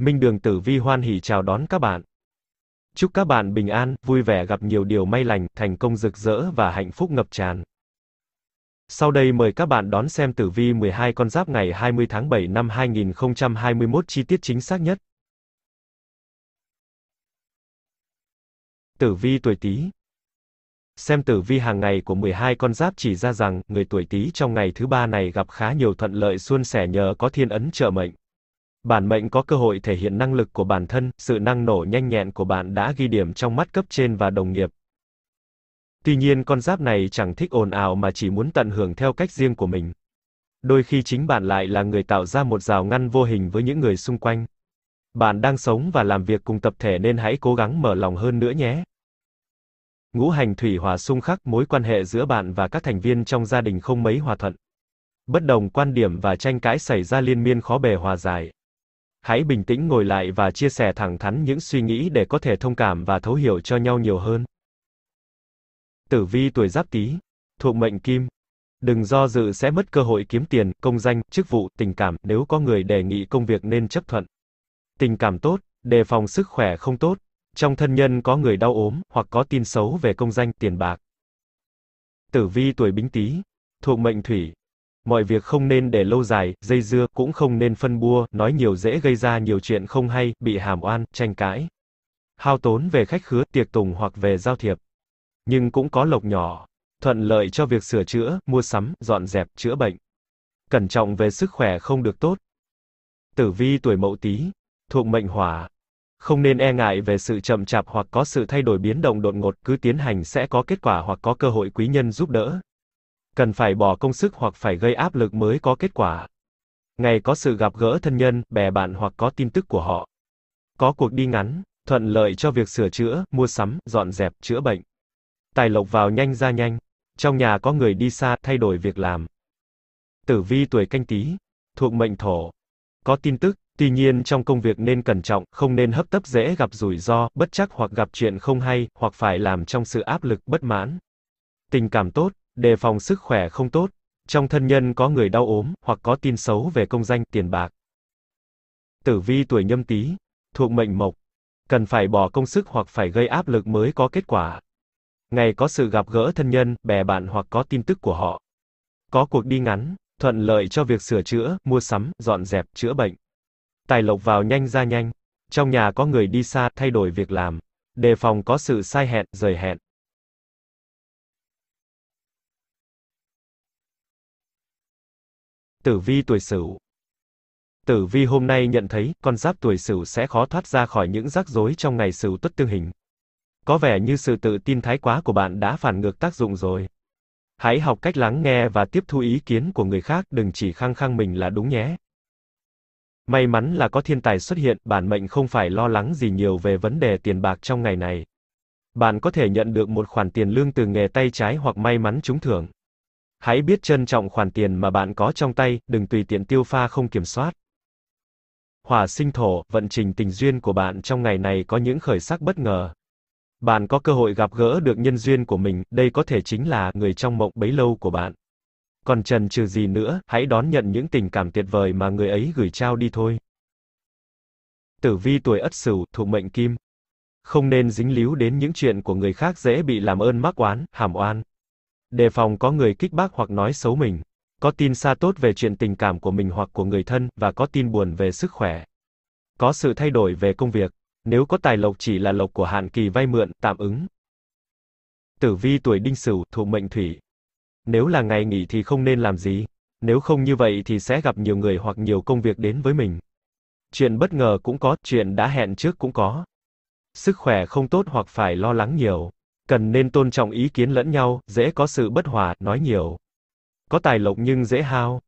Minh Đường Tử Vi hoan hỉ chào đón các bạn. Chúc các bạn bình an, vui vẻ gặp nhiều điều may lành, thành công rực rỡ và hạnh phúc ngập tràn. Sau đây mời các bạn đón xem tử vi 12 con giáp ngày 20 tháng 7 năm 2021 chi tiết chính xác nhất. Tử vi tuổi Tý. Xem tử vi hàng ngày của 12 con giáp chỉ ra rằng, người tuổi Tý trong ngày thứ ba này gặp khá nhiều thuận lợi suôn sẻ nhờ có thiên ấn trợ mệnh. Bản mệnh có cơ hội thể hiện năng lực của bản thân, sự năng nổ nhanh nhẹn của bạn đã ghi điểm trong mắt cấp trên và đồng nghiệp. Tuy nhiên con giáp này chẳng thích ồn ào mà chỉ muốn tận hưởng theo cách riêng của mình. Đôi khi chính bạn lại là người tạo ra một rào ngăn vô hình với những người xung quanh. Bạn đang sống và làm việc cùng tập thể nên hãy cố gắng mở lòng hơn nữa nhé. Ngũ hành thủy hỏa xung khắc mối quan hệ giữa bạn và các thành viên trong gia đình không mấy hòa thuận. Bất đồng quan điểm và tranh cãi xảy ra liên miên khó bề hòa giải hãy bình tĩnh ngồi lại và chia sẻ thẳng thắn những suy nghĩ để có thể thông cảm và thấu hiểu cho nhau nhiều hơn. Tử vi tuổi Giáp Tý, thuộc mệnh Kim. Đừng do dự sẽ mất cơ hội kiếm tiền, công danh, chức vụ, tình cảm, nếu có người đề nghị công việc nên chấp thuận. Tình cảm tốt, đề phòng sức khỏe không tốt, trong thân nhân có người đau ốm hoặc có tin xấu về công danh, tiền bạc. Tử vi tuổi Bính Tý, thuộc mệnh Thủy, Mọi việc không nên để lâu dài, dây dưa, cũng không nên phân bua, nói nhiều dễ gây ra nhiều chuyện không hay, bị hàm oan, tranh cãi. Hao tốn về khách khứa, tiệc tùng hoặc về giao thiệp. Nhưng cũng có lộc nhỏ, thuận lợi cho việc sửa chữa, mua sắm, dọn dẹp, chữa bệnh. Cẩn trọng về sức khỏe không được tốt. Tử vi tuổi mậu tí, thuộc mệnh hỏa. Không nên e ngại về sự chậm chạp hoặc có sự thay đổi biến động đột ngột, cứ tiến hành sẽ có kết quả hoặc có cơ hội quý nhân giúp đỡ, cần phải bỏ công sức hoặc phải gây áp lực mới có kết quả. Ngày có sự gặp gỡ thân nhân, bè bạn hoặc có tin tức của họ. Có cuộc đi ngắn, thuận lợi cho việc sửa chữa, mua sắm, dọn dẹp, chữa bệnh. Tài lộc vào nhanh ra nhanh. Trong nhà có người đi xa, thay đổi việc làm. Tử vi tuổi canh tí, thuộc mệnh thổ. Có tin tức, tuy nhiên trong công việc nên cẩn trọng, không nên hấp tấp dễ gặp rủi ro, bất chắc hoặc gặp chuyện không hay, hoặc phải làm trong sự áp lực, bất mãn. Tình cảm tốt, đề phòng sức khỏe không tốt, trong thân nhân có người đau ốm, hoặc có tin xấu về công danh, tiền bạc. Tử vi tuổi nhâm tý, thuộc mệnh mộc, cần phải bỏ công sức hoặc phải gây áp lực mới có kết quả. Ngày có sự gặp gỡ thân nhân, bè bạn hoặc có tin tức của họ. Có cuộc đi ngắn, thuận lợi cho việc sửa chữa, mua sắm, dọn dẹp, chữa bệnh. Tài lộc vào nhanh ra nhanh. Trong nhà có người đi xa, thay đổi việc làm. Đề phòng có sự sai hẹn, rời hẹn. Tử vi tuổi Sửu. Tử vi hôm nay nhận thấy, con giáp tuổi Sửu sẽ khó thoát ra khỏi những rắc rối trong ngày Sửu Tuất tương hình. Có vẻ như sự tự tin thái quá của bạn đã phản ngược tác dụng rồi. Hãy học cách lắng nghe và tiếp thu ý kiến của người khác, đừng chỉ khăng khăng mình là đúng nhé. May mắn là có thiên tài xuất hiện, bản mệnh không phải lo lắng gì nhiều về vấn đề tiền bạc trong ngày này. Bạn có thể nhận được một khoản tiền lương từ nghề tay trái hoặc may mắn trúng thưởng. Hãy biết trân trọng khoản tiền mà bạn có trong tay, đừng tùy tiện tiêu pha không kiểm soát. Hỏa sinh thổ, vận trình tình duyên của bạn trong ngày này có những khởi sắc bất ngờ. Bạn có cơ hội gặp gỡ được nhân duyên của mình, đây có thể chính là người trong mộng bấy lâu của bạn. Còn trần trừ gì nữa, hãy đón nhận những tình cảm tuyệt vời mà người ấy gửi trao đi thôi. Tử vi tuổi Ất Sửu, thuộc mệnh Kim. Không nên dính líu đến những chuyện của người khác dễ bị làm ơn mắc oán, hàm oan. Đề phòng có người kích bác hoặc nói xấu mình. Có tin xa tốt về chuyện tình cảm của mình hoặc của người thân, và có tin buồn về sức khỏe. Có sự thay đổi về công việc. Nếu có tài lộc chỉ là lộc của hạn kỳ vay mượn, tạm ứng. Tử vi tuổi đinh sửu, thuộc mệnh thủy. Nếu là ngày nghỉ thì không nên làm gì. Nếu không như vậy thì sẽ gặp nhiều người hoặc nhiều công việc đến với mình. Chuyện bất ngờ cũng có, chuyện đã hẹn trước cũng có. Sức khỏe không tốt hoặc phải lo lắng nhiều cần nên tôn trọng ý kiến lẫn nhau, dễ có sự bất hòa, nói nhiều. Có tài lộc nhưng dễ hao.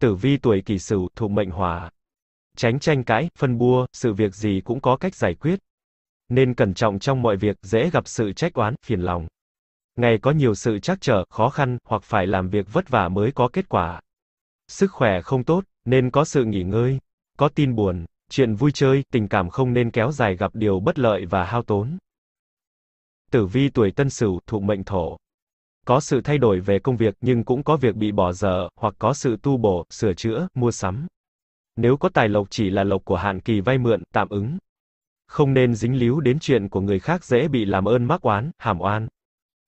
Tử vi tuổi kỷ sửu, thuộc mệnh hỏa. Tránh tranh cãi, phân bua, sự việc gì cũng có cách giải quyết. Nên cẩn trọng trong mọi việc, dễ gặp sự trách oán, phiền lòng. Ngày có nhiều sự trắc trở, khó khăn, hoặc phải làm việc vất vả mới có kết quả. Sức khỏe không tốt, nên có sự nghỉ ngơi. Có tin buồn, chuyện vui chơi, tình cảm không nên kéo dài gặp điều bất lợi và hao tốn. Tử vi tuổi Tân Sửu thuộc mệnh Thổ. Có sự thay đổi về công việc nhưng cũng có việc bị bỏ dở, hoặc có sự tu bổ, sửa chữa, mua sắm. Nếu có tài lộc chỉ là lộc của hạn kỳ vay mượn, tạm ứng. Không nên dính líu đến chuyện của người khác dễ bị làm ơn mắc oán, hàm oan.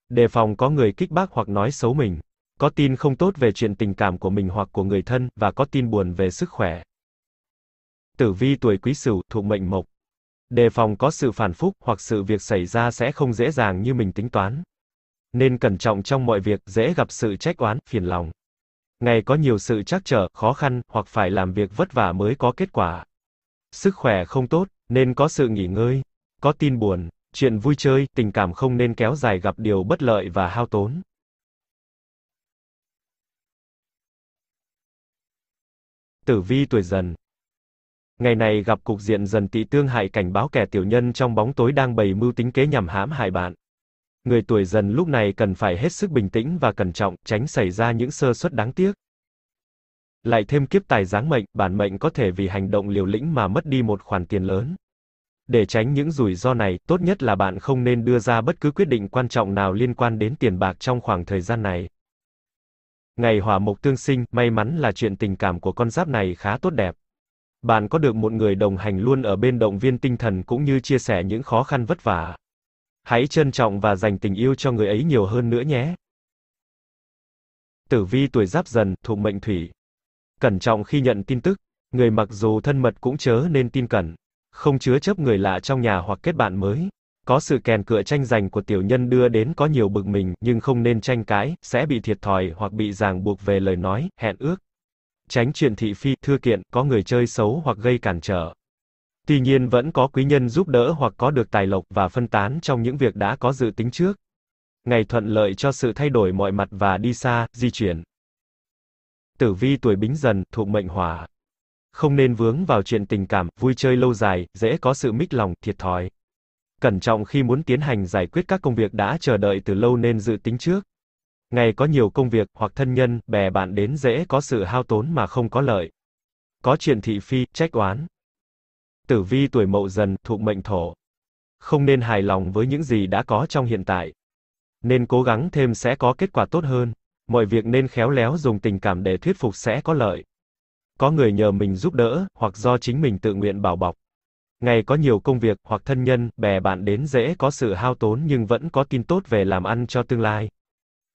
Đề phòng có người kích bác hoặc nói xấu mình. Có tin không tốt về chuyện tình cảm của mình hoặc của người thân, và có tin buồn về sức khỏe. Tử vi tuổi quý sửu, thuộc mệnh mộc. Đề phòng có sự phản phúc hoặc sự việc xảy ra sẽ không dễ dàng như mình tính toán. Nên cẩn trọng trong mọi việc, dễ gặp sự trách oán, phiền lòng. Ngày có nhiều sự trắc trở, khó khăn, hoặc phải làm việc vất vả mới có kết quả. Sức khỏe không tốt, nên có sự nghỉ ngơi. Có tin buồn, chuyện vui chơi, tình cảm không nên kéo dài gặp điều bất lợi và hao tốn. Tử vi tuổi dần, Ngày này gặp cục diện dần tị tương hại cảnh báo kẻ tiểu nhân trong bóng tối đang bày mưu tính kế nhằm hãm hại bạn. Người tuổi dần lúc này cần phải hết sức bình tĩnh và cẩn trọng, tránh xảy ra những sơ suất đáng tiếc. Lại thêm kiếp tài giáng mệnh, bản mệnh có thể vì hành động liều lĩnh mà mất đi một khoản tiền lớn. Để tránh những rủi ro này, tốt nhất là bạn không nên đưa ra bất cứ quyết định quan trọng nào liên quan đến tiền bạc trong khoảng thời gian này. Ngày hỏa mộc tương sinh, may mắn là chuyện tình cảm của con giáp này khá tốt đẹp bạn có được một người đồng hành luôn ở bên động viên tinh thần cũng như chia sẻ những khó khăn vất vả. Hãy trân trọng và dành tình yêu cho người ấy nhiều hơn nữa nhé. Tử vi tuổi Giáp Dần, thuộc mệnh Thủy. Cẩn trọng khi nhận tin tức, người mặc dù thân mật cũng chớ nên tin cẩn, không chứa chấp người lạ trong nhà hoặc kết bạn mới. Có sự kèn cựa tranh giành của tiểu nhân đưa đến có nhiều bực mình, nhưng không nên tranh cãi, sẽ bị thiệt thòi hoặc bị ràng buộc về lời nói, hẹn ước tránh chuyện thị phi, thưa kiện, có người chơi xấu hoặc gây cản trở. Tuy nhiên vẫn có quý nhân giúp đỡ hoặc có được tài lộc và phân tán trong những việc đã có dự tính trước. Ngày thuận lợi cho sự thay đổi mọi mặt và đi xa, di chuyển. Tử vi tuổi bính dần, thuộc mệnh hỏa. Không nên vướng vào chuyện tình cảm, vui chơi lâu dài, dễ có sự mích lòng, thiệt thòi. Cẩn trọng khi muốn tiến hành giải quyết các công việc đã chờ đợi từ lâu nên dự tính trước. Ngày có nhiều công việc hoặc thân nhân, bè bạn đến dễ có sự hao tốn mà không có lợi. Có chuyện thị phi, trách oán. Tử vi tuổi mậu dần, thuộc mệnh thổ. Không nên hài lòng với những gì đã có trong hiện tại. Nên cố gắng thêm sẽ có kết quả tốt hơn. Mọi việc nên khéo léo dùng tình cảm để thuyết phục sẽ có lợi. Có người nhờ mình giúp đỡ, hoặc do chính mình tự nguyện bảo bọc. Ngày có nhiều công việc, hoặc thân nhân, bè bạn đến dễ có sự hao tốn nhưng vẫn có tin tốt về làm ăn cho tương lai.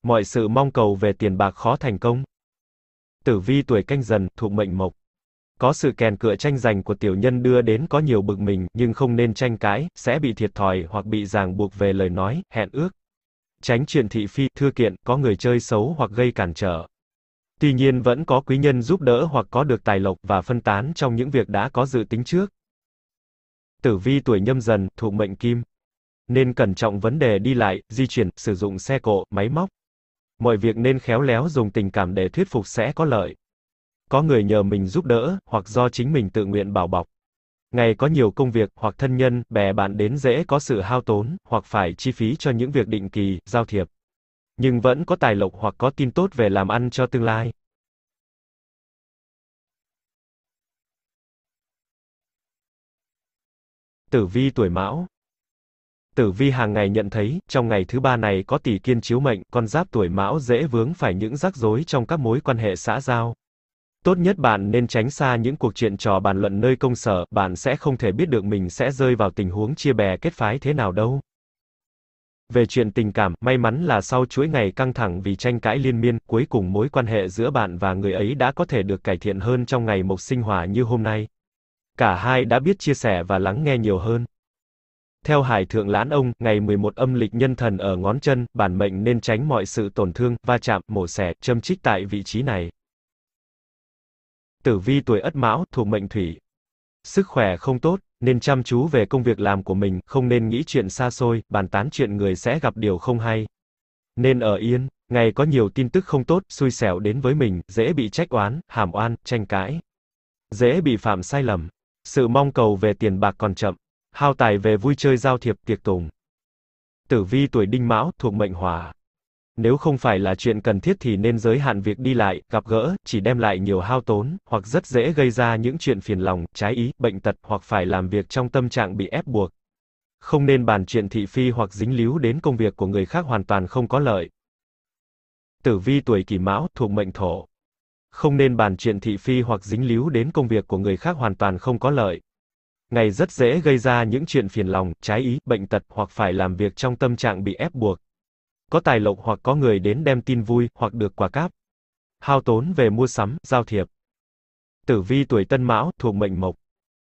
Mọi sự mong cầu về tiền bạc khó thành công. Tử vi tuổi canh dần, thuộc mệnh mộc. Có sự kèn cựa tranh giành của tiểu nhân đưa đến có nhiều bực mình, nhưng không nên tranh cãi, sẽ bị thiệt thòi hoặc bị ràng buộc về lời nói, hẹn ước. Tránh chuyện thị phi, thưa kiện, có người chơi xấu hoặc gây cản trở. Tuy nhiên vẫn có quý nhân giúp đỡ hoặc có được tài lộc và phân tán trong những việc đã có dự tính trước. Tử vi tuổi nhâm dần, thuộc mệnh kim. Nên cẩn trọng vấn đề đi lại, di chuyển, sử dụng xe cộ, máy móc mọi việc nên khéo léo dùng tình cảm để thuyết phục sẽ có lợi. Có người nhờ mình giúp đỡ, hoặc do chính mình tự nguyện bảo bọc. Ngày có nhiều công việc, hoặc thân nhân, bè bạn đến dễ có sự hao tốn, hoặc phải chi phí cho những việc định kỳ, giao thiệp. Nhưng vẫn có tài lộc hoặc có tin tốt về làm ăn cho tương lai. Tử vi tuổi Mão Tử vi hàng ngày nhận thấy, trong ngày thứ ba này có tỷ kiên chiếu mệnh, con giáp tuổi mão dễ vướng phải những rắc rối trong các mối quan hệ xã giao. Tốt nhất bạn nên tránh xa những cuộc chuyện trò bàn luận nơi công sở, bạn sẽ không thể biết được mình sẽ rơi vào tình huống chia bè kết phái thế nào đâu. Về chuyện tình cảm, may mắn là sau chuỗi ngày căng thẳng vì tranh cãi liên miên, cuối cùng mối quan hệ giữa bạn và người ấy đã có thể được cải thiện hơn trong ngày mộc sinh hỏa như hôm nay. Cả hai đã biết chia sẻ và lắng nghe nhiều hơn. Theo Hải Thượng Lãn Ông, ngày 11 âm lịch nhân thần ở ngón chân, bản mệnh nên tránh mọi sự tổn thương, va chạm, mổ xẻ, châm chích tại vị trí này. Tử vi tuổi Ất Mão, thuộc mệnh Thủy. Sức khỏe không tốt, nên chăm chú về công việc làm của mình, không nên nghĩ chuyện xa xôi, bàn tán chuyện người sẽ gặp điều không hay. Nên ở yên, ngày có nhiều tin tức không tốt, xui xẻo đến với mình, dễ bị trách oán, hàm oan, tranh cãi. Dễ bị phạm sai lầm. Sự mong cầu về tiền bạc còn chậm, hao tài về vui chơi giao thiệp tiệc tùng. Tử vi tuổi đinh mão thuộc mệnh hỏa. Nếu không phải là chuyện cần thiết thì nên giới hạn việc đi lại, gặp gỡ, chỉ đem lại nhiều hao tốn, hoặc rất dễ gây ra những chuyện phiền lòng, trái ý, bệnh tật, hoặc phải làm việc trong tâm trạng bị ép buộc. Không nên bàn chuyện thị phi hoặc dính líu đến công việc của người khác hoàn toàn không có lợi. Tử vi tuổi kỷ mão thuộc mệnh thổ. Không nên bàn chuyện thị phi hoặc dính líu đến công việc của người khác hoàn toàn không có lợi ngày rất dễ gây ra những chuyện phiền lòng, trái ý, bệnh tật hoặc phải làm việc trong tâm trạng bị ép buộc. Có tài lộc hoặc có người đến đem tin vui hoặc được quà cáp. Hao tốn về mua sắm, giao thiệp. Tử vi tuổi Tân Mão thuộc mệnh Mộc.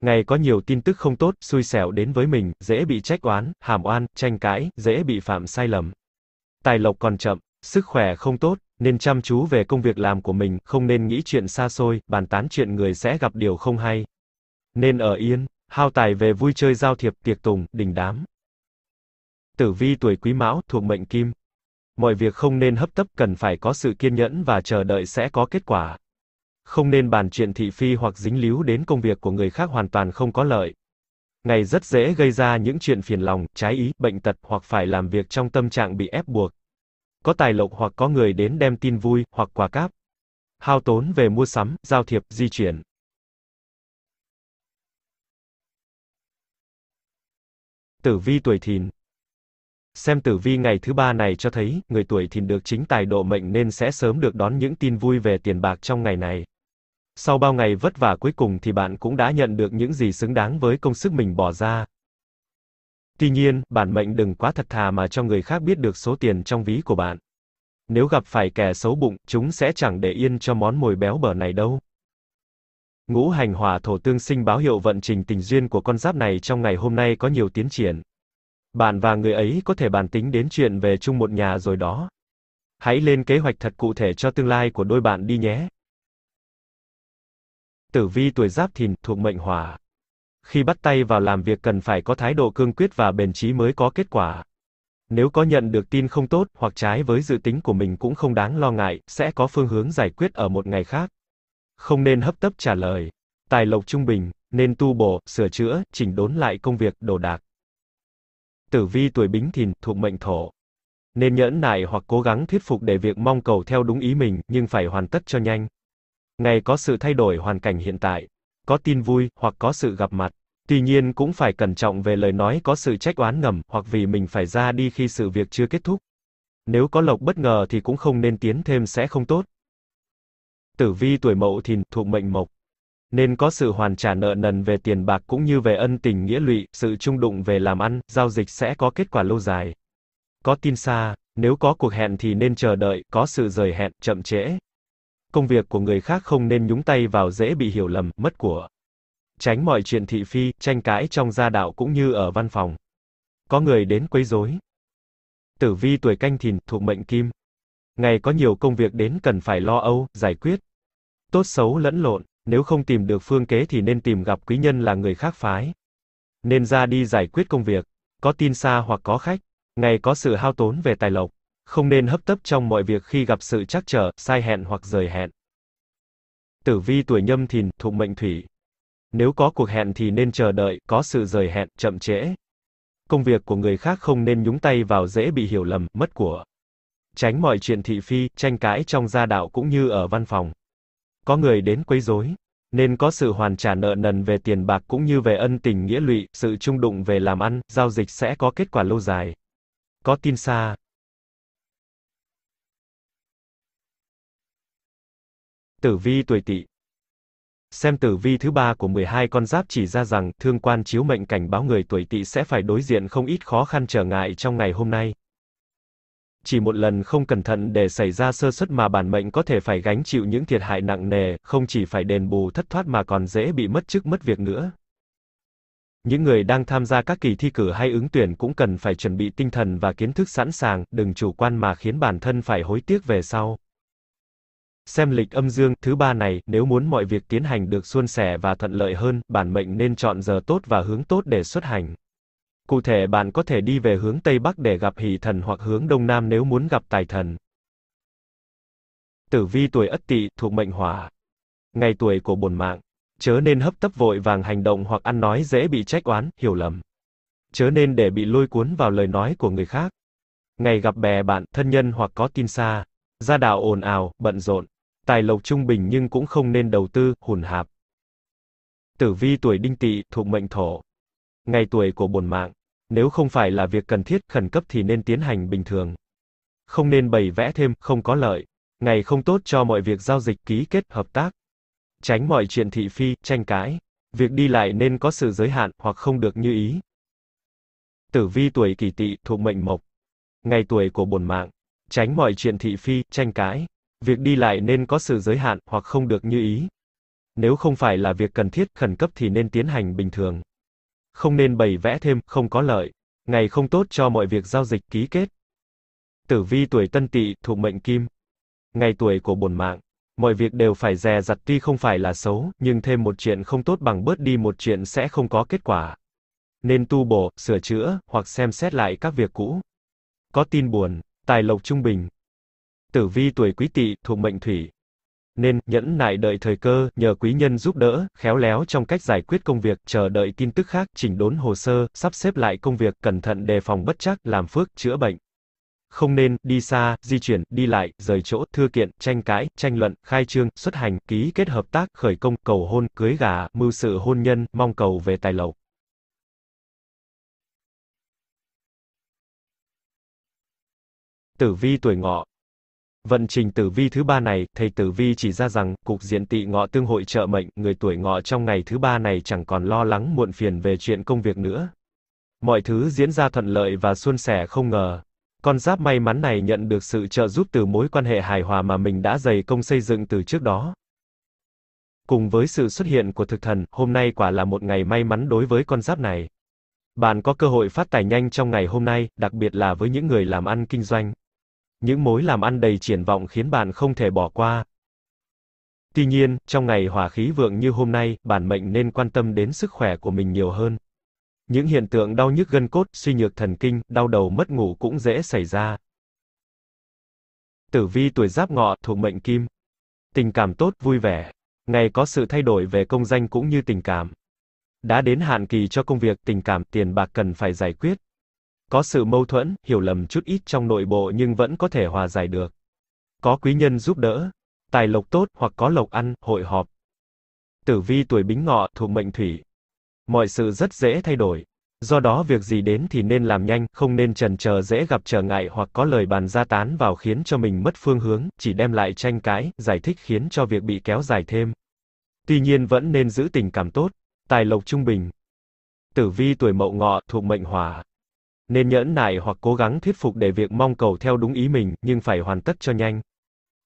Ngày có nhiều tin tức không tốt, xui xẻo đến với mình, dễ bị trách oán, hàm oan, tranh cãi, dễ bị phạm sai lầm. Tài lộc còn chậm, sức khỏe không tốt, nên chăm chú về công việc làm của mình, không nên nghĩ chuyện xa xôi, bàn tán chuyện người sẽ gặp điều không hay. Nên ở yên hao tài về vui chơi giao thiệp tiệc tùng, đình đám. Tử vi tuổi quý mão thuộc mệnh kim. Mọi việc không nên hấp tấp cần phải có sự kiên nhẫn và chờ đợi sẽ có kết quả. Không nên bàn chuyện thị phi hoặc dính líu đến công việc của người khác hoàn toàn không có lợi. Ngày rất dễ gây ra những chuyện phiền lòng, trái ý, bệnh tật hoặc phải làm việc trong tâm trạng bị ép buộc. Có tài lộc hoặc có người đến đem tin vui, hoặc quà cáp. Hao tốn về mua sắm, giao thiệp, di chuyển. Tử vi tuổi thìn Xem tử vi ngày thứ ba này cho thấy, người tuổi thìn được chính tài độ mệnh nên sẽ sớm được đón những tin vui về tiền bạc trong ngày này. Sau bao ngày vất vả cuối cùng thì bạn cũng đã nhận được những gì xứng đáng với công sức mình bỏ ra. Tuy nhiên, bản mệnh đừng quá thật thà mà cho người khác biết được số tiền trong ví của bạn. Nếu gặp phải kẻ xấu bụng, chúng sẽ chẳng để yên cho món mồi béo bở này đâu. Ngũ hành hỏa thổ tương sinh báo hiệu vận trình tình duyên của con giáp này trong ngày hôm nay có nhiều tiến triển. Bạn và người ấy có thể bàn tính đến chuyện về chung một nhà rồi đó. Hãy lên kế hoạch thật cụ thể cho tương lai của đôi bạn đi nhé. Tử vi tuổi giáp thìn thuộc mệnh hỏa. Khi bắt tay vào làm việc cần phải có thái độ cương quyết và bền trí mới có kết quả. Nếu có nhận được tin không tốt hoặc trái với dự tính của mình cũng không đáng lo ngại, sẽ có phương hướng giải quyết ở một ngày khác không nên hấp tấp trả lời. Tài lộc trung bình, nên tu bổ, sửa chữa, chỉnh đốn lại công việc, đồ đạc. Tử vi tuổi bính thìn, thuộc mệnh thổ. Nên nhẫn nại hoặc cố gắng thuyết phục để việc mong cầu theo đúng ý mình, nhưng phải hoàn tất cho nhanh. Ngày có sự thay đổi hoàn cảnh hiện tại, có tin vui, hoặc có sự gặp mặt. Tuy nhiên cũng phải cẩn trọng về lời nói có sự trách oán ngầm, hoặc vì mình phải ra đi khi sự việc chưa kết thúc. Nếu có lộc bất ngờ thì cũng không nên tiến thêm sẽ không tốt. Tử vi tuổi mậu thìn thuộc mệnh mộc, nên có sự hoàn trả nợ nần về tiền bạc cũng như về ân tình nghĩa lụy, sự trung đụng về làm ăn, giao dịch sẽ có kết quả lâu dài. Có tin xa, nếu có cuộc hẹn thì nên chờ đợi, có sự rời hẹn, chậm trễ. Công việc của người khác không nên nhúng tay vào dễ bị hiểu lầm, mất của. Tránh mọi chuyện thị phi, tranh cãi trong gia đạo cũng như ở văn phòng. Có người đến quấy rối. Tử vi tuổi canh thìn thuộc mệnh kim. Ngày có nhiều công việc đến cần phải lo âu, giải quyết tốt xấu lẫn lộn, nếu không tìm được phương kế thì nên tìm gặp quý nhân là người khác phái. Nên ra đi giải quyết công việc, có tin xa hoặc có khách, ngày có sự hao tốn về tài lộc, không nên hấp tấp trong mọi việc khi gặp sự trắc trở, sai hẹn hoặc rời hẹn. Tử vi tuổi nhâm thìn, thuộc mệnh thủy. Nếu có cuộc hẹn thì nên chờ đợi, có sự rời hẹn, chậm trễ. Công việc của người khác không nên nhúng tay vào dễ bị hiểu lầm, mất của. Tránh mọi chuyện thị phi, tranh cãi trong gia đạo cũng như ở văn phòng có người đến quấy rối, nên có sự hoàn trả nợ nần về tiền bạc cũng như về ân tình nghĩa lụy, sự chung đụng về làm ăn, giao dịch sẽ có kết quả lâu dài. Có tin xa. Tử vi tuổi Tỵ. Xem tử vi thứ ba của 12 con giáp chỉ ra rằng, thương quan chiếu mệnh cảnh báo người tuổi Tỵ sẽ phải đối diện không ít khó khăn trở ngại trong ngày hôm nay chỉ một lần không cẩn thận để xảy ra sơ suất mà bản mệnh có thể phải gánh chịu những thiệt hại nặng nề, không chỉ phải đền bù thất thoát mà còn dễ bị mất chức mất việc nữa. Những người đang tham gia các kỳ thi cử hay ứng tuyển cũng cần phải chuẩn bị tinh thần và kiến thức sẵn sàng, đừng chủ quan mà khiến bản thân phải hối tiếc về sau. Xem lịch âm dương thứ ba này, nếu muốn mọi việc tiến hành được suôn sẻ và thuận lợi hơn, bản mệnh nên chọn giờ tốt và hướng tốt để xuất hành. Cụ thể bạn có thể đi về hướng Tây Bắc để gặp hỷ thần hoặc hướng Đông Nam nếu muốn gặp tài thần. Tử vi tuổi Ất Tỵ thuộc mệnh Hỏa. Ngày tuổi của bổn mạng, chớ nên hấp tấp vội vàng hành động hoặc ăn nói dễ bị trách oán, hiểu lầm. Chớ nên để bị lôi cuốn vào lời nói của người khác. Ngày gặp bè bạn, thân nhân hoặc có tin xa, gia đạo ồn ào, bận rộn, tài lộc trung bình nhưng cũng không nên đầu tư, hùn hạp. Tử vi tuổi Đinh Tỵ thuộc mệnh Thổ. Ngày tuổi của bổn mạng, nếu không phải là việc cần thiết, khẩn cấp thì nên tiến hành bình thường. Không nên bày vẽ thêm, không có lợi. Ngày không tốt cho mọi việc giao dịch ký kết, hợp tác. Tránh mọi chuyện thị phi, tranh cãi. Việc đi lại nên có sự giới hạn, hoặc không được như ý. Tử vi tuổi kỷ tỵ thuộc mệnh mộc. Ngày tuổi của bổn mạng. Tránh mọi chuyện thị phi, tranh cãi. Việc đi lại nên có sự giới hạn, hoặc không được như ý. Nếu không phải là việc cần thiết, khẩn cấp thì nên tiến hành bình thường không nên bày vẽ thêm, không có lợi. Ngày không tốt cho mọi việc giao dịch ký kết. Tử vi tuổi tân tỵ, thuộc mệnh kim. Ngày tuổi của bổn mạng. Mọi việc đều phải dè dặt tuy không phải là xấu, nhưng thêm một chuyện không tốt bằng bớt đi một chuyện sẽ không có kết quả. Nên tu bổ, sửa chữa, hoặc xem xét lại các việc cũ. Có tin buồn, tài lộc trung bình. Tử vi tuổi quý tỵ, thuộc mệnh thủy nên nhẫn nại đợi thời cơ, nhờ quý nhân giúp đỡ, khéo léo trong cách giải quyết công việc, chờ đợi tin tức khác, chỉnh đốn hồ sơ, sắp xếp lại công việc, cẩn thận đề phòng bất chắc, làm phước, chữa bệnh. Không nên đi xa, di chuyển, đi lại, rời chỗ, thư kiện, tranh cãi, tranh luận, khai trương, xuất hành, ký kết hợp tác, khởi công, cầu hôn, cưới gà, mưu sự hôn nhân, mong cầu về tài lộc. Tử vi tuổi ngọ, Vận trình tử vi thứ ba này, thầy tử vi chỉ ra rằng, cục diện tị ngọ tương hội trợ mệnh, người tuổi ngọ trong ngày thứ ba này chẳng còn lo lắng muộn phiền về chuyện công việc nữa. Mọi thứ diễn ra thuận lợi và suôn sẻ không ngờ. Con giáp may mắn này nhận được sự trợ giúp từ mối quan hệ hài hòa mà mình đã dày công xây dựng từ trước đó. Cùng với sự xuất hiện của thực thần, hôm nay quả là một ngày may mắn đối với con giáp này. Bạn có cơ hội phát tài nhanh trong ngày hôm nay, đặc biệt là với những người làm ăn kinh doanh những mối làm ăn đầy triển vọng khiến bạn không thể bỏ qua. Tuy nhiên, trong ngày hỏa khí vượng như hôm nay, bản mệnh nên quan tâm đến sức khỏe của mình nhiều hơn. Những hiện tượng đau nhức gân cốt, suy nhược thần kinh, đau đầu mất ngủ cũng dễ xảy ra. Tử vi tuổi giáp ngọ thuộc mệnh kim. Tình cảm tốt, vui vẻ. Ngày có sự thay đổi về công danh cũng như tình cảm. Đã đến hạn kỳ cho công việc, tình cảm, tiền bạc cần phải giải quyết. Có sự mâu thuẫn, hiểu lầm chút ít trong nội bộ nhưng vẫn có thể hòa giải được. Có quý nhân giúp đỡ, tài lộc tốt hoặc có lộc ăn, hội họp. Tử vi tuổi Bính Ngọ thuộc mệnh thủy. Mọi sự rất dễ thay đổi. Do đó việc gì đến thì nên làm nhanh, không nên chần chờ dễ gặp trở ngại hoặc có lời bàn ra tán vào khiến cho mình mất phương hướng, chỉ đem lại tranh cãi, giải thích khiến cho việc bị kéo dài thêm. Tuy nhiên vẫn nên giữ tình cảm tốt, tài lộc trung bình. Tử vi tuổi Mậu Ngọ thuộc mệnh Hỏa nên nhẫn nại hoặc cố gắng thuyết phục để việc mong cầu theo đúng ý mình, nhưng phải hoàn tất cho nhanh.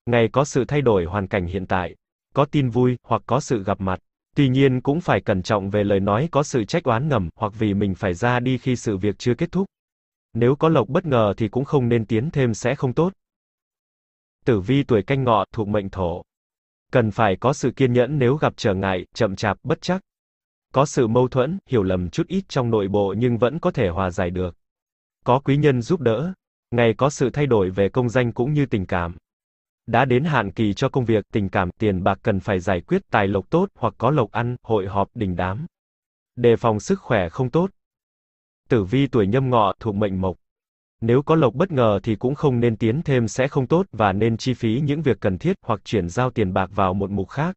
Ngày có sự thay đổi hoàn cảnh hiện tại, có tin vui, hoặc có sự gặp mặt. Tuy nhiên cũng phải cẩn trọng về lời nói có sự trách oán ngầm, hoặc vì mình phải ra đi khi sự việc chưa kết thúc. Nếu có lộc bất ngờ thì cũng không nên tiến thêm sẽ không tốt. Tử vi tuổi canh ngọ thuộc mệnh thổ. Cần phải có sự kiên nhẫn nếu gặp trở ngại, chậm chạp, bất chắc. Có sự mâu thuẫn, hiểu lầm chút ít trong nội bộ nhưng vẫn có thể hòa giải được có quý nhân giúp đỡ, ngày có sự thay đổi về công danh cũng như tình cảm. Đã đến hạn kỳ cho công việc, tình cảm, tiền bạc cần phải giải quyết tài lộc tốt hoặc có lộc ăn, hội họp, đình đám. Đề phòng sức khỏe không tốt. Tử vi tuổi nhâm ngọ thuộc mệnh mộc. Nếu có lộc bất ngờ thì cũng không nên tiến thêm sẽ không tốt và nên chi phí những việc cần thiết hoặc chuyển giao tiền bạc vào một mục khác.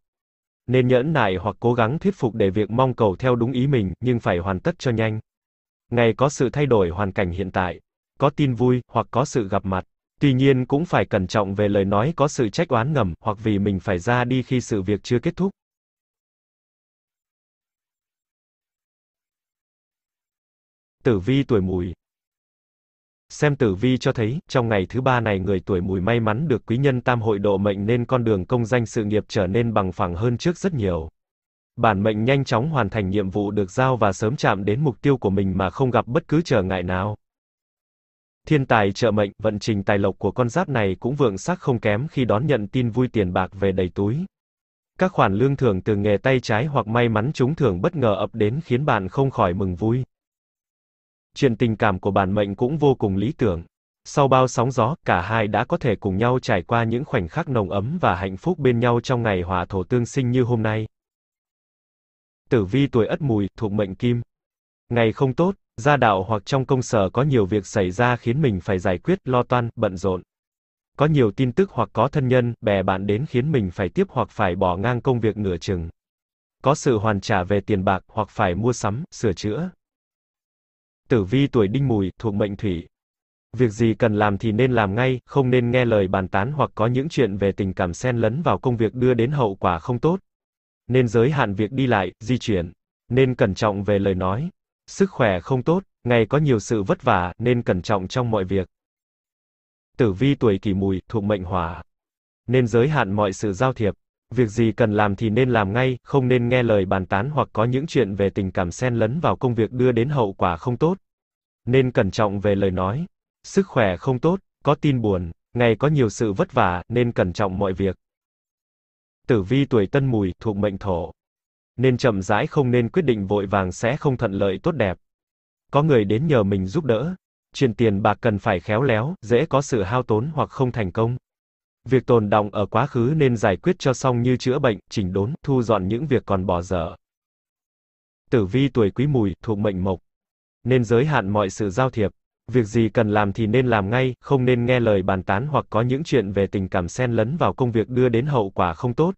Nên nhẫn nại hoặc cố gắng thuyết phục để việc mong cầu theo đúng ý mình nhưng phải hoàn tất cho nhanh ngày có sự thay đổi hoàn cảnh hiện tại, có tin vui hoặc có sự gặp mặt. Tuy nhiên cũng phải cẩn trọng về lời nói có sự trách oán ngầm hoặc vì mình phải ra đi khi sự việc chưa kết thúc. Tử vi tuổi mùi Xem tử vi cho thấy, trong ngày thứ ba này người tuổi mùi may mắn được quý nhân tam hội độ mệnh nên con đường công danh sự nghiệp trở nên bằng phẳng hơn trước rất nhiều. Bản mệnh nhanh chóng hoàn thành nhiệm vụ được giao và sớm chạm đến mục tiêu của mình mà không gặp bất cứ trở ngại nào. Thiên tài trợ mệnh, vận trình tài lộc của con giáp này cũng vượng sắc không kém khi đón nhận tin vui tiền bạc về đầy túi. Các khoản lương thưởng từ nghề tay trái hoặc may mắn trúng thưởng bất ngờ ập đến khiến bạn không khỏi mừng vui. Chuyện tình cảm của bản mệnh cũng vô cùng lý tưởng. Sau bao sóng gió, cả hai đã có thể cùng nhau trải qua những khoảnh khắc nồng ấm và hạnh phúc bên nhau trong ngày hòa thổ tương sinh như hôm nay tử vi tuổi ất mùi, thuộc mệnh kim. Ngày không tốt, gia đạo hoặc trong công sở có nhiều việc xảy ra khiến mình phải giải quyết, lo toan, bận rộn. Có nhiều tin tức hoặc có thân nhân, bè bạn đến khiến mình phải tiếp hoặc phải bỏ ngang công việc nửa chừng. Có sự hoàn trả về tiền bạc hoặc phải mua sắm, sửa chữa. Tử vi tuổi đinh mùi, thuộc mệnh thủy. Việc gì cần làm thì nên làm ngay, không nên nghe lời bàn tán hoặc có những chuyện về tình cảm xen lấn vào công việc đưa đến hậu quả không tốt, nên giới hạn việc đi lại, di chuyển, nên cẩn trọng về lời nói. Sức khỏe không tốt, ngày có nhiều sự vất vả nên cẩn trọng trong mọi việc. Tử vi tuổi kỷ mùi thuộc mệnh hỏa, nên giới hạn mọi sự giao thiệp, việc gì cần làm thì nên làm ngay, không nên nghe lời bàn tán hoặc có những chuyện về tình cảm xen lẫn vào công việc đưa đến hậu quả không tốt. Nên cẩn trọng về lời nói. Sức khỏe không tốt, có tin buồn, ngày có nhiều sự vất vả nên cẩn trọng mọi việc. Tử vi tuổi Tân Mùi thuộc mệnh Thổ. Nên chậm rãi không nên quyết định vội vàng sẽ không thuận lợi tốt đẹp. Có người đến nhờ mình giúp đỡ. Chuyện tiền bạc cần phải khéo léo, dễ có sự hao tốn hoặc không thành công. Việc tồn động ở quá khứ nên giải quyết cho xong như chữa bệnh, chỉnh đốn, thu dọn những việc còn bỏ dở. Tử vi tuổi Quý Mùi thuộc mệnh Mộc. Nên giới hạn mọi sự giao thiệp, Việc gì cần làm thì nên làm ngay, không nên nghe lời bàn tán hoặc có những chuyện về tình cảm xen lấn vào công việc đưa đến hậu quả không tốt.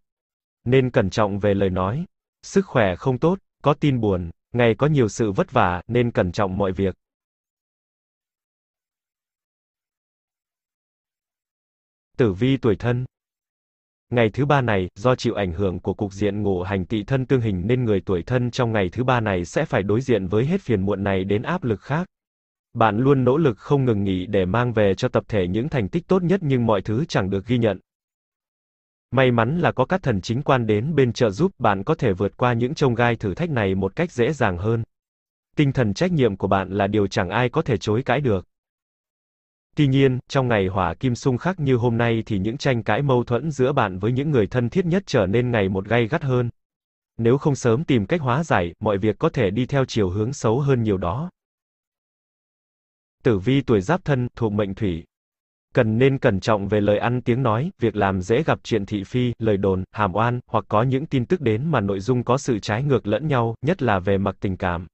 Nên cẩn trọng về lời nói. Sức khỏe không tốt, có tin buồn, ngày có nhiều sự vất vả, nên cẩn trọng mọi việc. Tử vi tuổi thân Ngày thứ ba này, do chịu ảnh hưởng của cục diện ngũ hành tị thân tương hình nên người tuổi thân trong ngày thứ ba này sẽ phải đối diện với hết phiền muộn này đến áp lực khác. Bạn luôn nỗ lực không ngừng nghỉ để mang về cho tập thể những thành tích tốt nhất nhưng mọi thứ chẳng được ghi nhận. May mắn là có các thần chính quan đến bên trợ giúp bạn có thể vượt qua những trông gai thử thách này một cách dễ dàng hơn. Tinh thần trách nhiệm của bạn là điều chẳng ai có thể chối cãi được. Tuy nhiên, trong ngày hỏa kim xung khắc như hôm nay thì những tranh cãi mâu thuẫn giữa bạn với những người thân thiết nhất trở nên ngày một gay gắt hơn. Nếu không sớm tìm cách hóa giải, mọi việc có thể đi theo chiều hướng xấu hơn nhiều đó. Tử vi tuổi giáp thân, thuộc mệnh thủy. Cần nên cẩn trọng về lời ăn tiếng nói, việc làm dễ gặp chuyện thị phi, lời đồn, hàm oan, hoặc có những tin tức đến mà nội dung có sự trái ngược lẫn nhau, nhất là về mặt tình cảm.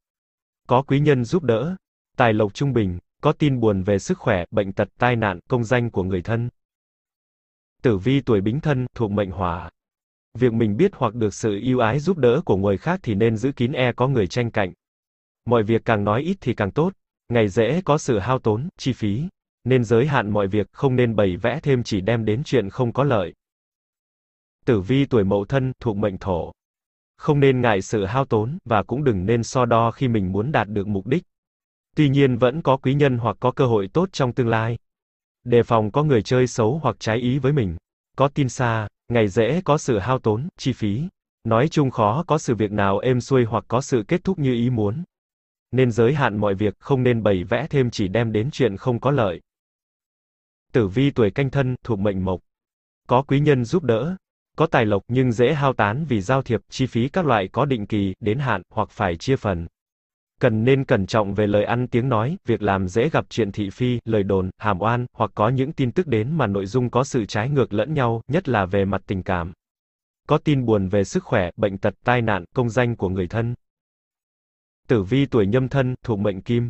Có quý nhân giúp đỡ. Tài lộc trung bình, có tin buồn về sức khỏe, bệnh tật, tai nạn, công danh của người thân. Tử vi tuổi bính thân, thuộc mệnh hỏa. Việc mình biết hoặc được sự yêu ái giúp đỡ của người khác thì nên giữ kín e có người tranh cạnh. Mọi việc càng nói ít thì càng tốt, ngày dễ có sự hao tốn, chi phí, nên giới hạn mọi việc, không nên bày vẽ thêm chỉ đem đến chuyện không có lợi. Tử vi tuổi mậu thân, thuộc mệnh thổ. Không nên ngại sự hao tốn, và cũng đừng nên so đo khi mình muốn đạt được mục đích. Tuy nhiên vẫn có quý nhân hoặc có cơ hội tốt trong tương lai. Đề phòng có người chơi xấu hoặc trái ý với mình. Có tin xa, ngày dễ có sự hao tốn, chi phí. Nói chung khó có sự việc nào êm xuôi hoặc có sự kết thúc như ý muốn nên giới hạn mọi việc, không nên bày vẽ thêm chỉ đem đến chuyện không có lợi. Tử vi tuổi canh thân, thuộc mệnh mộc. Có quý nhân giúp đỡ, có tài lộc nhưng dễ hao tán vì giao thiệp, chi phí các loại có định kỳ, đến hạn, hoặc phải chia phần. Cần nên cẩn trọng về lời ăn tiếng nói, việc làm dễ gặp chuyện thị phi, lời đồn, hàm oan, hoặc có những tin tức đến mà nội dung có sự trái ngược lẫn nhau, nhất là về mặt tình cảm. Có tin buồn về sức khỏe, bệnh tật, tai nạn, công danh của người thân. Tử vi tuổi nhâm thân, thuộc mệnh kim.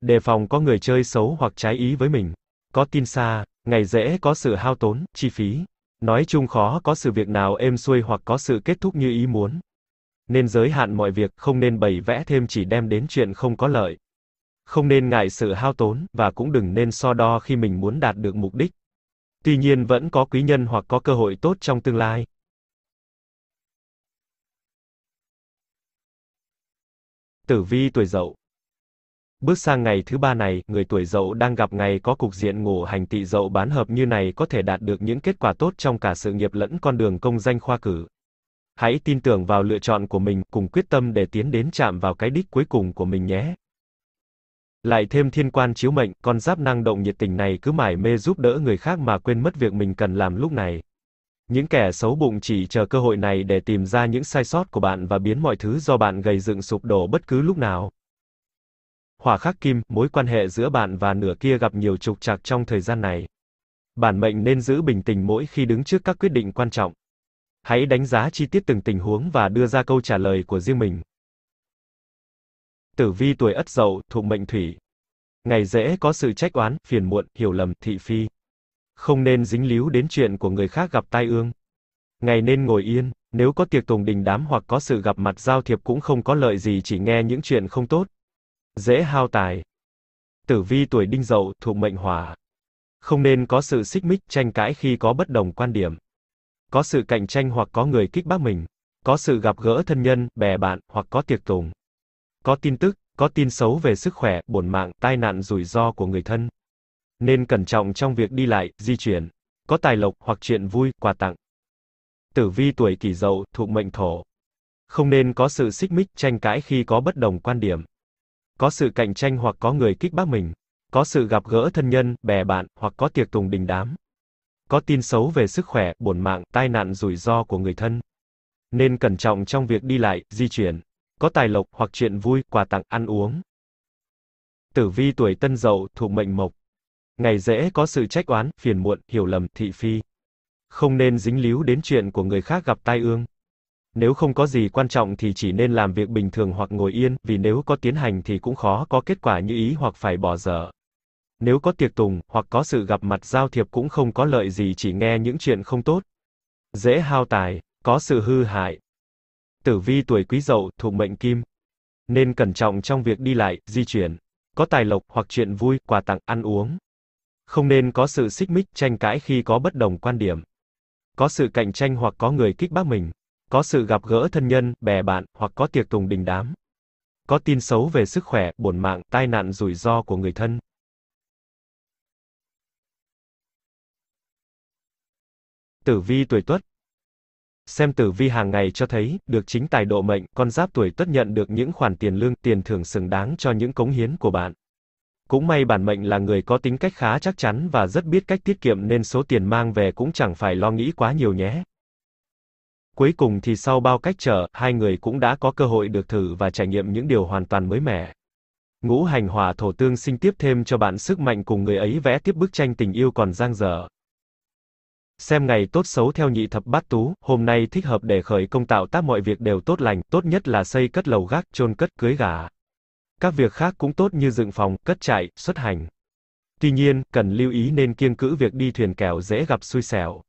Đề phòng có người chơi xấu hoặc trái ý với mình. Có tin xa, ngày dễ có sự hao tốn, chi phí. Nói chung khó có sự việc nào êm xuôi hoặc có sự kết thúc như ý muốn. Nên giới hạn mọi việc, không nên bày vẽ thêm chỉ đem đến chuyện không có lợi. Không nên ngại sự hao tốn, và cũng đừng nên so đo khi mình muốn đạt được mục đích. Tuy nhiên vẫn có quý nhân hoặc có cơ hội tốt trong tương lai. Tử vi tuổi dậu Bước sang ngày thứ ba này, người tuổi dậu đang gặp ngày có cục diện ngủ hành tị dậu bán hợp như này có thể đạt được những kết quả tốt trong cả sự nghiệp lẫn con đường công danh khoa cử. Hãy tin tưởng vào lựa chọn của mình, cùng quyết tâm để tiến đến chạm vào cái đích cuối cùng của mình nhé. Lại thêm thiên quan chiếu mệnh, con giáp năng động nhiệt tình này cứ mải mê giúp đỡ người khác mà quên mất việc mình cần làm lúc này. Những kẻ xấu bụng chỉ chờ cơ hội này để tìm ra những sai sót của bạn và biến mọi thứ do bạn gây dựng sụp đổ bất cứ lúc nào. Hỏa khắc kim, mối quan hệ giữa bạn và nửa kia gặp nhiều trục trặc trong thời gian này. Bản mệnh nên giữ bình tĩnh mỗi khi đứng trước các quyết định quan trọng. Hãy đánh giá chi tiết từng tình huống và đưa ra câu trả lời của riêng mình. Tử vi tuổi Ất Dậu, thuộc mệnh Thủy. Ngày dễ có sự trách oán, phiền muộn, hiểu lầm, thị phi không nên dính líu đến chuyện của người khác gặp tai ương. Ngày nên ngồi yên, nếu có tiệc tùng đình đám hoặc có sự gặp mặt giao thiệp cũng không có lợi gì chỉ nghe những chuyện không tốt. Dễ hao tài. Tử vi tuổi đinh dậu thuộc mệnh hỏa. Không nên có sự xích mích tranh cãi khi có bất đồng quan điểm. Có sự cạnh tranh hoặc có người kích bác mình. Có sự gặp gỡ thân nhân, bè bạn, hoặc có tiệc tùng. Có tin tức, có tin xấu về sức khỏe, bổn mạng, tai nạn rủi ro của người thân nên cẩn trọng trong việc đi lại, di chuyển. Có tài lộc hoặc chuyện vui, quà tặng. Tử vi tuổi kỷ dậu, thuộc mệnh thổ. Không nên có sự xích mích, tranh cãi khi có bất đồng quan điểm. Có sự cạnh tranh hoặc có người kích bác mình. Có sự gặp gỡ thân nhân, bè bạn, hoặc có tiệc tùng đình đám. Có tin xấu về sức khỏe, bổn mạng, tai nạn rủi ro của người thân. Nên cẩn trọng trong việc đi lại, di chuyển. Có tài lộc hoặc chuyện vui, quà tặng, ăn uống. Tử vi tuổi tân dậu, thuộc mệnh mộc ngày dễ có sự trách oán, phiền muộn, hiểu lầm, thị phi. Không nên dính líu đến chuyện của người khác gặp tai ương. Nếu không có gì quan trọng thì chỉ nên làm việc bình thường hoặc ngồi yên, vì nếu có tiến hành thì cũng khó có kết quả như ý hoặc phải bỏ dở. Nếu có tiệc tùng, hoặc có sự gặp mặt giao thiệp cũng không có lợi gì chỉ nghe những chuyện không tốt. Dễ hao tài, có sự hư hại. Tử vi tuổi quý dậu, thuộc mệnh kim. Nên cẩn trọng trong việc đi lại, di chuyển. Có tài lộc, hoặc chuyện vui, quà tặng, ăn uống. Không nên có sự xích mích, tranh cãi khi có bất đồng quan điểm. Có sự cạnh tranh hoặc có người kích bác mình. Có sự gặp gỡ thân nhân, bè bạn, hoặc có tiệc tùng đình đám. Có tin xấu về sức khỏe, bổn mạng, tai nạn rủi ro của người thân. Tử vi tuổi Tuất Xem tử vi hàng ngày cho thấy, được chính tài độ mệnh, con giáp tuổi Tuất nhận được những khoản tiền lương, tiền thưởng xứng đáng cho những cống hiến của bạn. Cũng may bản mệnh là người có tính cách khá chắc chắn và rất biết cách tiết kiệm nên số tiền mang về cũng chẳng phải lo nghĩ quá nhiều nhé. Cuối cùng thì sau bao cách trở, hai người cũng đã có cơ hội được thử và trải nghiệm những điều hoàn toàn mới mẻ. Ngũ hành hỏa thổ tương sinh tiếp thêm cho bạn sức mạnh cùng người ấy vẽ tiếp bức tranh tình yêu còn giang dở. Xem ngày tốt xấu theo nhị thập bát tú, hôm nay thích hợp để khởi công tạo tác mọi việc đều tốt lành, tốt nhất là xây cất lầu gác, chôn cất, cưới gà. Các việc khác cũng tốt như dựng phòng, cất trại, xuất hành. Tuy nhiên, cần lưu ý nên kiêng cữ việc đi thuyền kèo dễ gặp xui xẻo.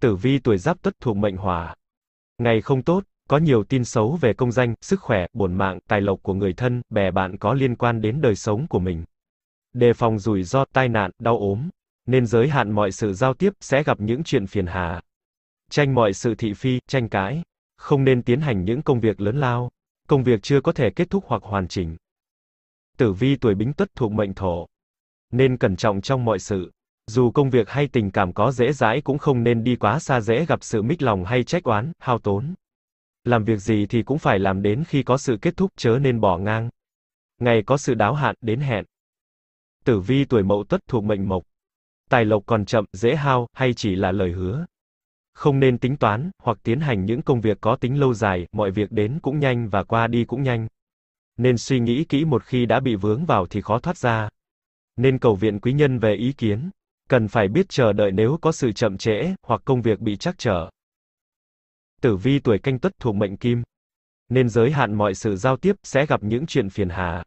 Tử vi tuổi giáp tuất thuộc mệnh hỏa. Ngày không tốt, có nhiều tin xấu về công danh, sức khỏe, bổn mạng, tài lộc của người thân, bè bạn có liên quan đến đời sống của mình. Đề phòng rủi ro, tai nạn, đau ốm. Nên giới hạn mọi sự giao tiếp, sẽ gặp những chuyện phiền hà. Tranh mọi sự thị phi, tranh cãi. Không nên tiến hành những công việc lớn lao công việc chưa có thể kết thúc hoặc hoàn chỉnh. Tử vi tuổi bính tuất thuộc mệnh thổ, nên cẩn trọng trong mọi sự. Dù công việc hay tình cảm có dễ dãi cũng không nên đi quá xa dễ gặp sự mích lòng hay trách oán, hao tốn. Làm việc gì thì cũng phải làm đến khi có sự kết thúc chớ nên bỏ ngang. Ngày có sự đáo hạn đến hẹn. Tử vi tuổi mậu tuất thuộc mệnh mộc. Tài lộc còn chậm, dễ hao, hay chỉ là lời hứa. Không nên tính toán, hoặc tiến hành những công việc có tính lâu dài, mọi việc đến cũng nhanh và qua đi cũng nhanh. Nên suy nghĩ kỹ một khi đã bị vướng vào thì khó thoát ra. Nên cầu viện quý nhân về ý kiến. Cần phải biết chờ đợi nếu có sự chậm trễ, hoặc công việc bị trắc trở. Tử vi tuổi canh tuất thuộc mệnh kim. Nên giới hạn mọi sự giao tiếp, sẽ gặp những chuyện phiền hà.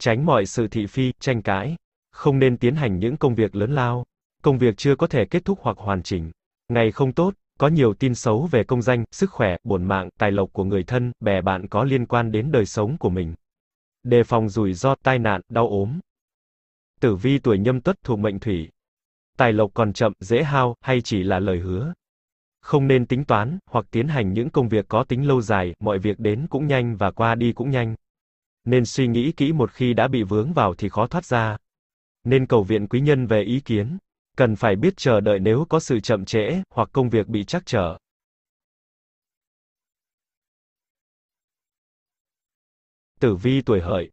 Tránh mọi sự thị phi, tranh cãi. Không nên tiến hành những công việc lớn lao. Công việc chưa có thể kết thúc hoặc hoàn chỉnh. Ngày không tốt, có nhiều tin xấu về công danh, sức khỏe, bổn mạng, tài lộc của người thân, bè bạn có liên quan đến đời sống của mình. Đề phòng rủi ro, tai nạn, đau ốm. Tử vi tuổi nhâm tuất thuộc mệnh thủy. Tài lộc còn chậm, dễ hao, hay chỉ là lời hứa. Không nên tính toán, hoặc tiến hành những công việc có tính lâu dài, mọi việc đến cũng nhanh và qua đi cũng nhanh. Nên suy nghĩ kỹ một khi đã bị vướng vào thì khó thoát ra. Nên cầu viện quý nhân về ý kiến cần phải biết chờ đợi nếu có sự chậm trễ hoặc công việc bị trắc trở. Tử vi tuổi hợi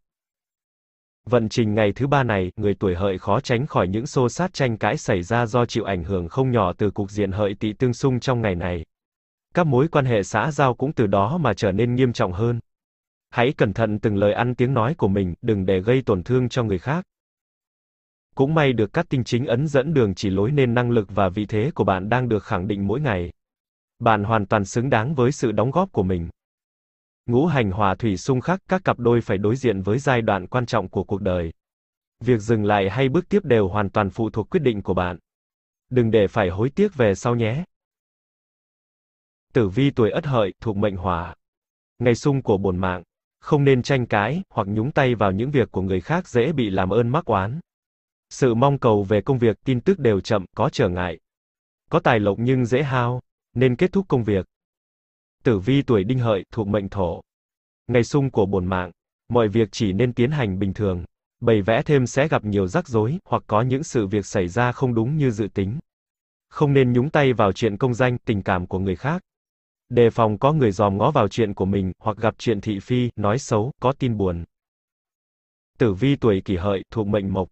Vận trình ngày thứ ba này, người tuổi hợi khó tránh khỏi những xô sát tranh cãi xảy ra do chịu ảnh hưởng không nhỏ từ cục diện hợi Tị tương xung trong ngày này. Các mối quan hệ xã giao cũng từ đó mà trở nên nghiêm trọng hơn. Hãy cẩn thận từng lời ăn tiếng nói của mình, đừng để gây tổn thương cho người khác. Cũng may được các tinh chính ấn dẫn đường chỉ lối nên năng lực và vị thế của bạn đang được khẳng định mỗi ngày. Bạn hoàn toàn xứng đáng với sự đóng góp của mình. Ngũ hành hòa thủy xung khắc, các cặp đôi phải đối diện với giai đoạn quan trọng của cuộc đời. Việc dừng lại hay bước tiếp đều hoàn toàn phụ thuộc quyết định của bạn. Đừng để phải hối tiếc về sau nhé. Tử vi tuổi Ất Hợi, thuộc mệnh Hỏa. Ngày xung của bổn mạng, không nên tranh cãi hoặc nhúng tay vào những việc của người khác dễ bị làm ơn mắc oán. Sự mong cầu về công việc, tin tức đều chậm, có trở ngại. Có tài lộc nhưng dễ hao, nên kết thúc công việc. Tử vi tuổi đinh hợi, thuộc mệnh thổ. Ngày sung của bổn mạng, mọi việc chỉ nên tiến hành bình thường. Bày vẽ thêm sẽ gặp nhiều rắc rối, hoặc có những sự việc xảy ra không đúng như dự tính. Không nên nhúng tay vào chuyện công danh, tình cảm của người khác. Đề phòng có người dòm ngó vào chuyện của mình, hoặc gặp chuyện thị phi, nói xấu, có tin buồn. Tử vi tuổi kỷ hợi, thuộc mệnh mộc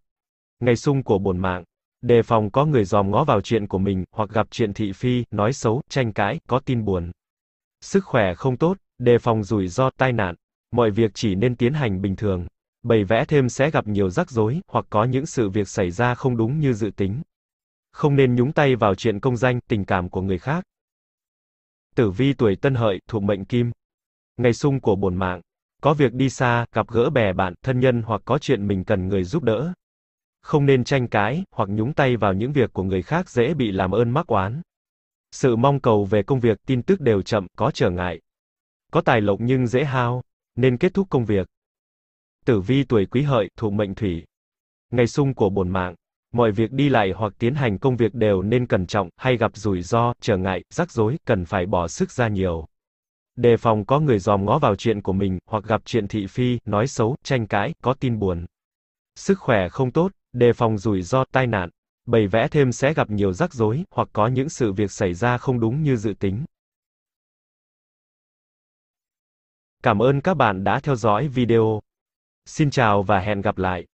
ngày sung của bổn mạng. Đề phòng có người dòm ngó vào chuyện của mình, hoặc gặp chuyện thị phi, nói xấu, tranh cãi, có tin buồn. Sức khỏe không tốt, đề phòng rủi ro, tai nạn. Mọi việc chỉ nên tiến hành bình thường. Bày vẽ thêm sẽ gặp nhiều rắc rối, hoặc có những sự việc xảy ra không đúng như dự tính. Không nên nhúng tay vào chuyện công danh, tình cảm của người khác. Tử vi tuổi tân hợi, thuộc mệnh kim. Ngày sung của bổn mạng. Có việc đi xa, gặp gỡ bè bạn, thân nhân hoặc có chuyện mình cần người giúp đỡ, không nên tranh cãi, hoặc nhúng tay vào những việc của người khác dễ bị làm ơn mắc oán. Sự mong cầu về công việc, tin tức đều chậm, có trở ngại. Có tài lộc nhưng dễ hao, nên kết thúc công việc. Tử vi tuổi quý hợi, thuộc mệnh thủy. Ngày xung của bổn mạng, mọi việc đi lại hoặc tiến hành công việc đều nên cẩn trọng, hay gặp rủi ro, trở ngại, rắc rối, cần phải bỏ sức ra nhiều. Đề phòng có người dòm ngó vào chuyện của mình, hoặc gặp chuyện thị phi, nói xấu, tranh cãi, có tin buồn. Sức khỏe không tốt, đề phòng rủi ro tai nạn. Bày vẽ thêm sẽ gặp nhiều rắc rối hoặc có những sự việc xảy ra không đúng như dự tính. Cảm ơn các bạn đã theo dõi video. Xin chào và hẹn gặp lại.